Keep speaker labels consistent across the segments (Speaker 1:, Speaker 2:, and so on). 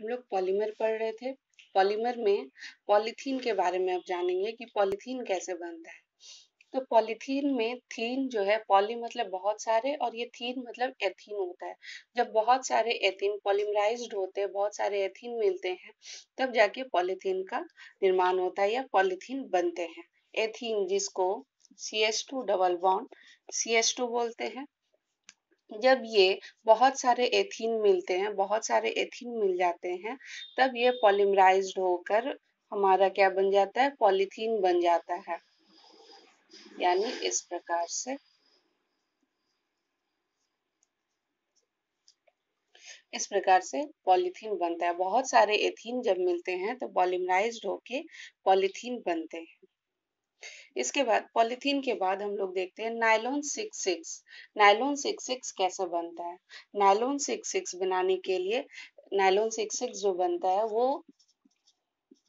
Speaker 1: हम लोग पॉलीमर पढ़ रहे थे पॉलीमर में पॉलीथीन के बारे में अब जानेंगे कि पॉलीथीन कैसे बनता है तो पॉलीथीन में थीन जो है पॉली मतलब बहुत सारे और ये थीन मतलब एथीन होता है जब बहुत सारे एथीन पॉलीमराइज्ड होते हैं बहुत सारे एथीन मिलते हैं तब जाके पॉलीथीन का निर्माण होता है या पॉलीथीन बनते हैं एथीन जिसको C S two double bond C S two बोलते हैं जब ये बहुत सारे एथीन मिलते हैं बहुत सारे एथीन मिल जाते हैं तब ये पॉलीमराइज होकर हमारा क्या बन जाता है पॉलीथीन बन जाता है यानी इस प्रकार से इस प्रकार से पॉलीथीन बनता है बहुत सारे एथीन जब मिलते हैं तो पॉलीमराइज होके पॉलीथीन बनते हैं इसके बाद पॉलिथीन के बाद हम लोग देखते हैं nylon six six nylon six six कैसे बनता है नायलोन सिक्स सिक्स बनाने के लिए नायलोन सिक्स सिक्स जो बनता है वो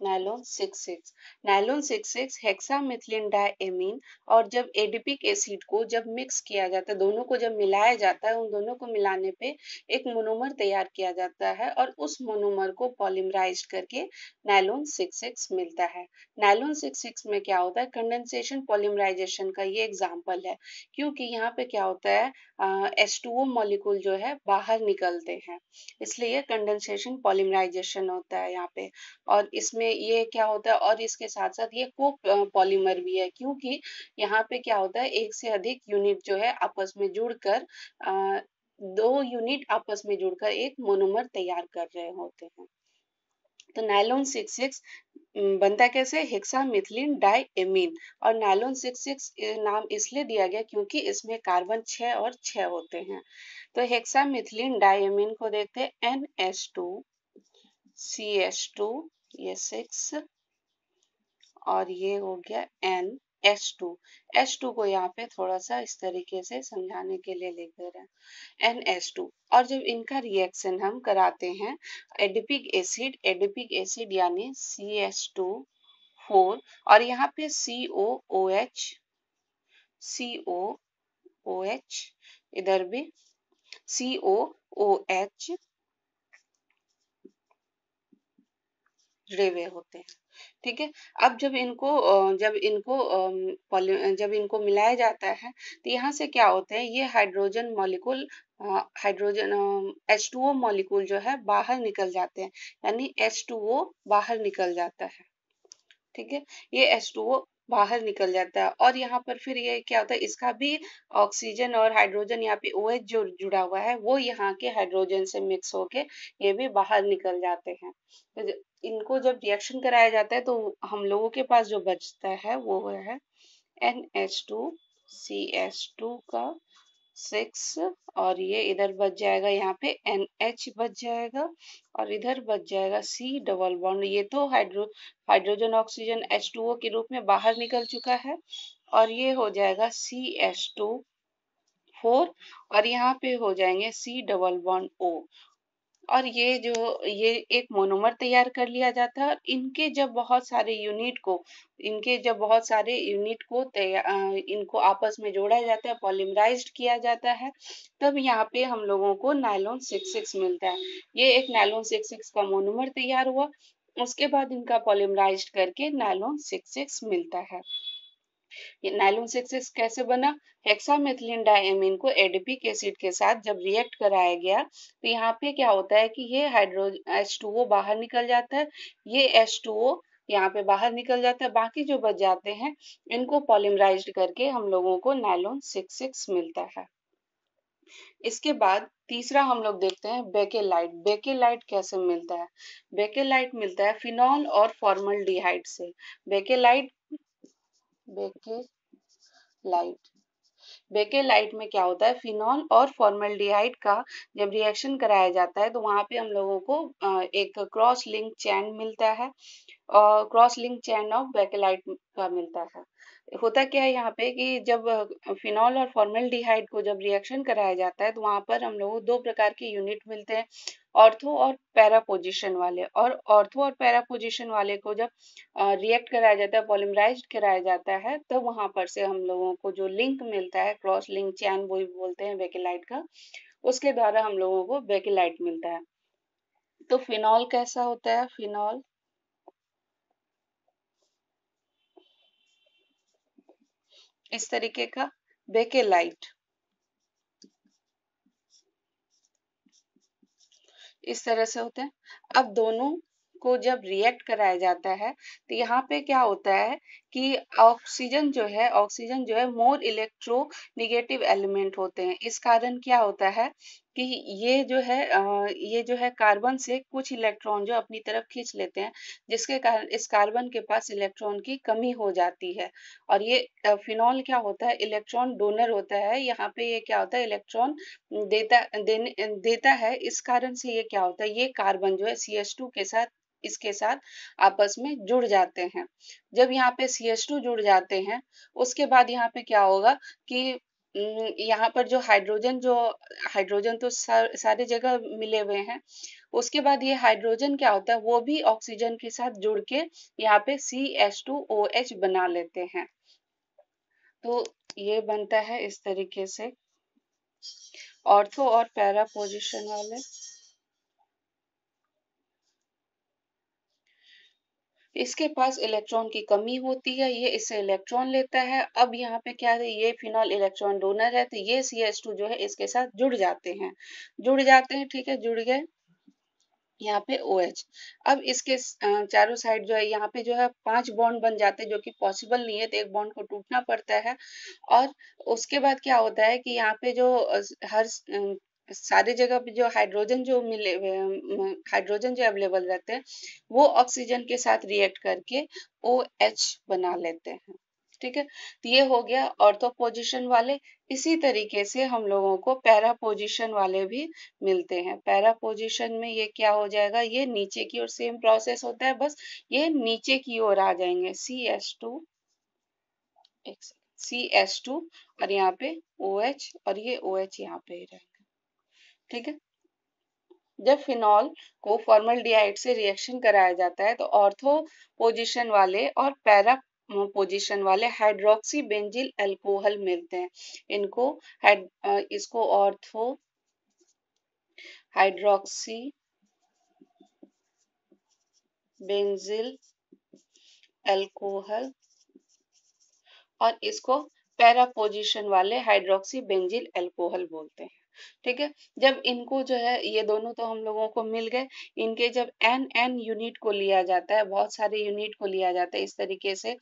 Speaker 1: nylon six six nylon six six hexamethylene diamine और जब एडीपिक एसिड को जब मिक्स किया जाता है दोनों को जब मिलाया जाता है उन दोनों को मिलाने पे एक मोनोमर तैयार किया जाता है और उस मोनोमर को पॉलीमराइज करके नायलॉन सिक्स सिक्स मिलता है नायलॉन सिक्स सिक्स में क्या होता है कंडेंसेशन पॉलीमराइजेशन का ये एग्जाम्पल है क्योंकि यहाँ पे क्या होता है एस टू ओ मॉलिक्यूल जो है बाहर निकलते हैं इसलिए कंडेंसेशन पॉलीमराइजेशन होता है यहाँ पे और इसमें ये क्या होता है और इसके साथ साथ ये को पॉलीमर भी है क्योंकि यहाँ पे क्या होता है एक से अधिक यूनिट जो है आपस में जुड़कर दो यूनिट आपस में जुड़कर एक मोनोमर तैयार कर रहे होते हैं तो नाइलोन सिक्स सिक्स बनता कैसे हेक्सा मिथिलिन डाई एमीन और नायलोन सिक्स सिक्स नाम इसलिए दिया गया क्योंकि इसमें कार्बन छः और छः होते हैं तो हेक्सा मिथिलिन डाई एमीन को देखते हैं N S two C S two ये सिक्स और ये हो गया N S two S two को यहाँ पे थोड़ा सा इस तरीके से समझाने के लिए लिख दे रहे हैं एन एस टू और जब इनका रिएक्शन हम कराते हैं एडिपिक एसिड एडिपिक एसिड यानी सी एस टू फोर और यहाँ पे सी ओ ओ एच सी ओ ओ एच इधर भी सी ओ ओ एच रेवे होते हैं ठीक है अब जब इनको जब इनको जब इनको मिलाया जाता है तो यहाँ से क्या होता है ये hydrogen molecule hydrogen H two O molecule जो है बाहर निकल जाते हैं यानी एच टू ओ बाहर निकल जाता है ठीक है ये एच टू ओ बाहर निकल जाता है और यहाँ पर फिर ये क्या होता है इसका भी ऑक्सीजन और हाइड्रोजन यहाँ पे ओएच जो जुड़ा हुआ है वो यहाँ के हाइड्रोजन से मिक्स होके ये भी बाहर निकल जाते हैं तो इनको जब रिएक्शन कराया जाता है तो हम लोगों के पास जो बचता है वो है N H two C H two का सिक्स और ये इधर बच जाएगा यहाँ पे एन एच बच जाएगा और इधर बच जाएगा सी डबल बॉन्ड ये तो hydro hydrogen oxygen H two O के रूप में बाहर निकल चुका है और ये हो जाएगा सी एच टू फोर और यहाँ पे हो जाएंगे सी डबल बॉन्ड ओ और ये जो ये एक मोनोमर तैयार कर लिया जाता है और इनके जब बहुत सारे यूनिट को इनके जब बहुत सारे यूनिट को तैयार इनको आपस में जोड़ा जाता है पॉलीमराइज किया जाता है तब यहाँ पे हम लोगों को नायलोन सिक्स सिक्स मिलता है ये एक नायलोन सिक्स सिक्स का मोनोमर तैयार हुआ उसके बाद इनका पॉलीमराइज करके नायलोन सिक्स सिक्स मिलता है ये नाइलोन सिक्स कैसे बना हेक्सामेथिलीन डायमीन को एडीपी एसिड के साथ जब रिएक्ट कराया गया तो यहाँ पे क्या होता है कि ये हाइड्रोज एच बाहर निकल जाता है ये एच टू यहाँ पे बाहर निकल जाता है बाकी जो बच जाते हैं इनको पॉलिमराइज करके हम लोगों को नाइलोन सिक्स सिक्स मिलता है इसके बाद तीसरा हम लोग देखते हैं बेकेलाइट बेकेलाइट कैसे मिलता है बेकेलाइट मिलता है फिनॉल और फॉर्मल डिहाइड से bakelite bakelite bakelite में क्या होता है फिनॉल और फॉर्मेल्डिहाइड का जब रिएक्शन कराया जाता है तो वहां पे हम लोगों को एक क्रॉस लिंक चैन मिलता है और cross link chain of bakelite का मिलता है होता क्या है यहाँ पे कि जब फिनॉल और फॉर्मेल्डिहाइड को जब रिएक्शन कराया जाता है तो वहां पर हम लोगों दो प्रकार के यूनिट मिलते हैं ऑर्थो और पैरा पोजिशन वाले और ऑर्थो और पैरा पोजिशन वाले को जब रिएक्ट कराया जाता है पॉलिमराइज कराया जाता है तो वहां पर से हम लोगों को जो लिंक मिलता है क्रॉस लिंक चैन वो बोलते हैं वेकेलाइट का उसके द्वारा हम लोगों को वेकेलाइट मिलता है तो फिनॉल कैसा होता है फिनॉल इस तरीके का बेकेलाइट इस तरह से होता है अब दोनों को जब रिएक्ट कराया जाता है तो यहाँ पे क्या होता है कि ऑक्सीजन जो है ऑक्सीजन जो है मोर इलेक्ट्रो निगेटिव एलिमेंट होते हैं इस कारण क्या होता है कि ये जो है ये जो है कार्बन से कुछ इलेक्ट्रॉन जो अपनी तरफ खींच लेते हैं जिसके कारण इस कार्बन के पास इलेक्ट्रॉन की कमी हो जाती है और ये फिनॉल क्या होता है इलेक्ट्रॉन डोनर होता है यहाँ पे ये क्या होता है इलेक्ट्रॉन देता देने देता है इस कारण से ये क्या होता है ये कार्बन जो है सी टू के साथ इसके साथ आपस में जुड़ जाते हैं जब यहाँ पे सी टू जुड़ जाते हैं उसके बाद यहाँ पे क्या होगा कि यहाँ पर जो हाइड्रोजन जो हाइड्रोजन तो सार, सारे जगह मिले हुए हैं उसके बाद ये हाइड्रोजन क्या होता है वो भी ऑक्सीजन के साथ जुड़ के यहाँ पे C H two O H बना लेते हैं तो ये बनता है इस तरीके से ऑर्थो और पैरा पोजिशन वाले इसके पास इलेक्ट्रॉन की कमी होती है ये इससे इलेक्ट्रॉन लेता है अब यहाँ पे क्या है ये फिनॉल इलेक्ट्रॉन डोनर है तो ये सी एस टू जो है इसके साथ जुड़ जाते हैं जुड़ जाते हैं ठीक है जुड़ गए यहाँ पे ओ OH. अब इसके चारों साइड जो है यहाँ पे जो है पांच बॉन्ड बन जाते हैं जो कि पॉसिबल नहीं है तो एक बॉन्ड को टूटना पड़ता है और उसके बाद क्या होता है कि यहाँ पे जो हर सारी जगह पे जो हाइड्रोजन जो मिले हाइड्रोजन जो अवेलेबल रहते हैं वो ऑक्सीजन के साथ रिएक्ट करके ओ एच बना लेते हैं ठीक है तो ये हो गया ऑर्थो पोजिशन वाले इसी तरीके से हम लोगों को पैरा पोजिशन वाले भी मिलते हैं पैरा पोजिशन में ये क्या हो जाएगा ये नीचे की ओर सेम प्रोसेस होता है बस ये नीचे की ओर आ जाएंगे C S two C S two और यहाँ पे ओ OH एच और ये ओ OH एच यहाँ पे ही रहेगा ठीक है जब फिनॉल को फॉर्मल से रिएक्शन कराया जाता है तो ऑर्थो पोजिशन वाले और पैरा पोजिशन वाले हाइड्रोक्सी बेंजिल एल्कोहल मिलते हैं इनको हाइड इसको ऑर्थो हाइड्रोक्सी बेंजिल एल्कोहल और इसको पैरा पोजिशन वाले हाइड्रोक्सी बेंजिल एल्कोहल बोलते हैं ठीक है जब इनको जो है ये दोनों तो हम लोगों को मिल गए इनके जब एन एन यूनिट को लिया जाता है बहुत सारे यूनिट को लिया जाता है इस तरीके से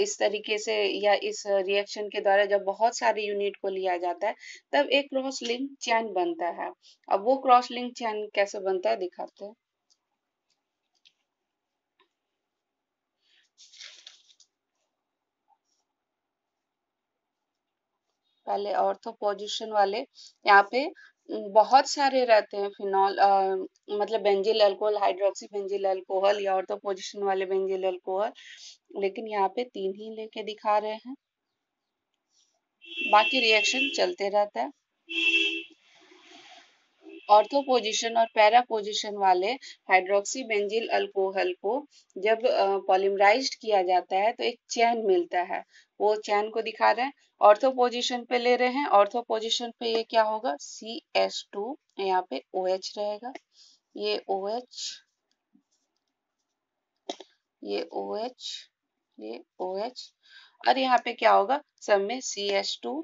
Speaker 1: इस तरीके से या इस रिएक्शन के द्वारा जब बहुत सारे यूनिट को लिया जाता है तब एक क्रॉस लिंक चैन बनता है अब वो क्रॉस लिंक चैन कैसे बनता है दिखाते हैं पहले ऑर्थो पोजिशन वाले यहाँ पे बहुत सारे रहते हैं फिनॉल मतलब benzyl alcohol hydroxy benzyl alcohol या ऑर्थो पोजिशन वाले बेंजिल अल्कोहल लेकिन यहाँ पे तीन ही लेके दिखा रहे हैं बाकी रिएक्शन चलते रहता है ऑर्थो पोजिशन और पैरा पोजिशन वाले हाइड्रोक्सी बेंजिल अल्कोहल को जब पॉलिमराइज किया जाता है तो एक चैन मिलता है वो चैन को दिखा रहे हैं ऑर्थो पोजिशन पे ले रहे हैं ऑर्थो पोजिशन पे ये क्या होगा सी एस टू यहाँ पे ओ OH एच रहेगा ये ओ OH, एच ये ओ OH, एच ये ओ एच और यहाँ पे क्या होगा सब में C S two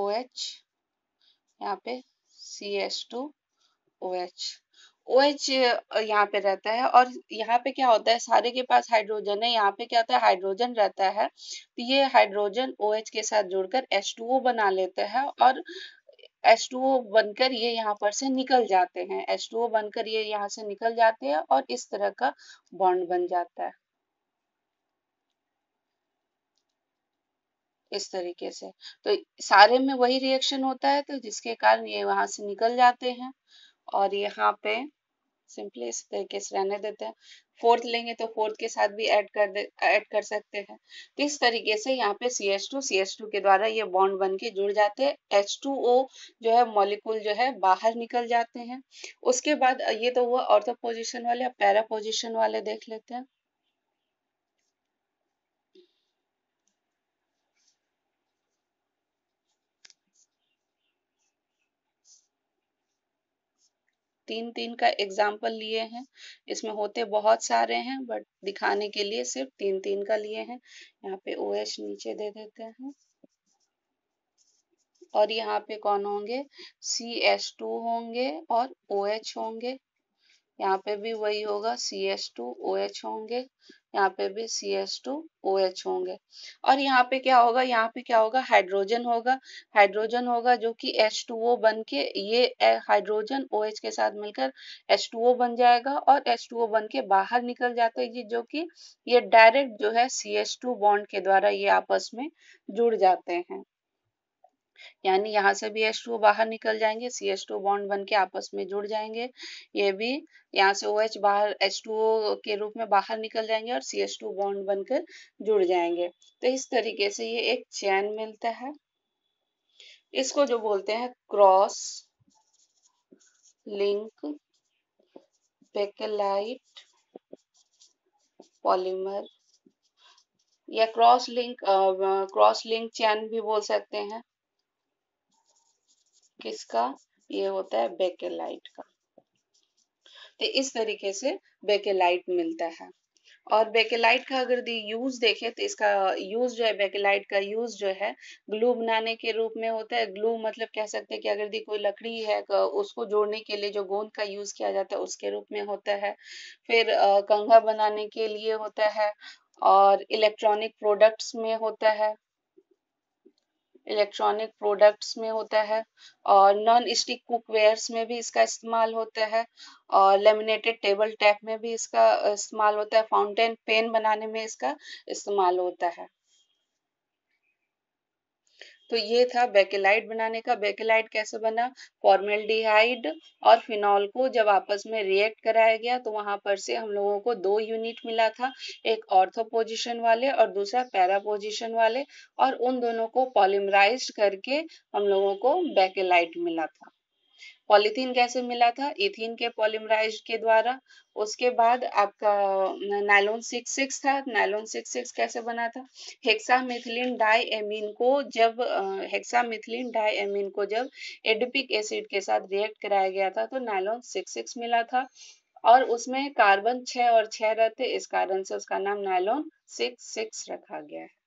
Speaker 1: O H यहाँ पे C H two O H O H यहाँ पे रहता है और यहाँ पे क्या होता है सारे के पास हाइड्रोजन है यहाँ पे क्या होता है हाइड्रोजन रहता है तो ये हाइड्रोजन ओ एच के साथ जुड़कर एच टू ओ बना लेते हैं और एच टू ओ बनकर ये यहाँ पर से निकल जाते हैं एच टू ओ बनकर ये यहाँ से निकल जाते हैं और इस तरह का बॉन्ड बन जाता है इस तरीके से तो सारे में वही रिएक्शन होता है तो जिसके कारण ये वहां से निकल जाते हैं और यहाँ पे सिंपली इस तरीके से रहने देते हैं फोर्थ लेंगे तो फोर्थ के साथ भी ऐड कर ऐड कर सकते हैं तो इस तरीके से यहाँ पे C H two C H two के द्वारा ये बॉन्ड बन के जुड़ जाते हैं एच टू ओ जो है मॉलिक्यूल जो है बाहर निकल जाते हैं उसके बाद ये तो हुआ ऑर्थो पोजिशन वाले पैरा पोजिशन वाले देख लेते हैं तीन तीन का एग्जाम्पल लिए हैं इसमें होते बहुत सारे हैं बट दिखाने के लिए सिर्फ तीन तीन का लिए हैं यहाँ पे ओ OH नीचे दे देते हैं और यहाँ पे कौन होंगे सी एच टू होंगे और ओ OH होंगे यहाँ पे भी वही होगा C S two O H होंगे यहाँ पे भी C S two O H होंगे और यहाँ पे क्या होगा यहाँ पे क्या होगा हाइड्रोजन होगा हाइड्रोजन होगा जो कि एच टू ओ बन के ये हाइड्रोजन ओ एच के साथ मिलकर एच टू ओ बन जाएगा और एच टू ओ बन के बाहर निकल जाता है जो कि ये डायरेक्ट जो है सी एस टू बॉन्ड के द्वारा ये आपस में जुड़ जाते हैं यानी यहाँ से भी टू बाहर निकल जाएंगे सी एच टू बॉन्ड बन के आपस में जुड़ जाएंगे ये भी यहाँ से OH बाहर H2O के रूप में बाहर निकल जाएंगे और सी एच टू बॉन्ड बनकर जुड़ जाएंगे तो इस तरीके से ये एक चैन मिलता है इसको जो बोलते हैं क्रॉस लिंक बेकेलाइट पॉलीमर या cross link cross link chain भी बोल सकते हैं किसका ये होता है बेकेलाइट का तो इस तरीके से बेकेलाइट मिलता है और बेकेलाइट का अगर दी यूज देखें तो इसका यूज जो है बेकेलाइट का यूज जो है ग्लू बनाने के रूप में होता है ग्लू मतलब कह सकते हैं कि अगर दी कोई लकड़ी है उसको जोड़ने के लिए जो गोंद का यूज किया जाता है उसके रूप में होता है फिर कंघा बनाने के लिए होता है और इलेक्ट्रॉनिक प्रोडक्ट्स में होता है इलेक्ट्रॉनिक प्रोडक्ट्स में होता है और नॉन स्टिक कुकवेयर्स में भी इसका इस्तेमाल होता है और लेमिनेटेड टेबल टैप में भी इसका इस्तेमाल होता है फाउंटेन पेन बनाने में इसका इस्तेमाल होता है तो ये था बेकेलाइट बनाने का बेकेलाइट कैसे बना फॉर्मेल्डिहाइड और फिनॉल को जब आपस में रिएक्ट कराया गया तो वहां पर से हम लोगों को दो यूनिट मिला था एक ऑर्थो पोजिशन वाले और दूसरा पैरा पोजिशन वाले और उन दोनों को पॉलिमराइज करके हम लोगों को बेकेलाइट मिला था पॉलिथीन कैसे मिला था इथिन के पॉलिमराइज के द्वारा उसके बाद आपका नाइलोन सिक्स सिक्स था नाइलोन सिक्स सिक्स कैसे बना था हेक्सा मिथिलिन डाई एमिन को जब हेक्सा मिथिलिन डाई एमिन को जब एडिपिक एसिड के साथ रिएक्ट कराया गया था तो नाइलोन सिक्स सिक्स मिला था और उसमें कार्बन छः और छः रहते इस कारण से उसका नाम नाइलोन सिक्स सिक्स रखा गया है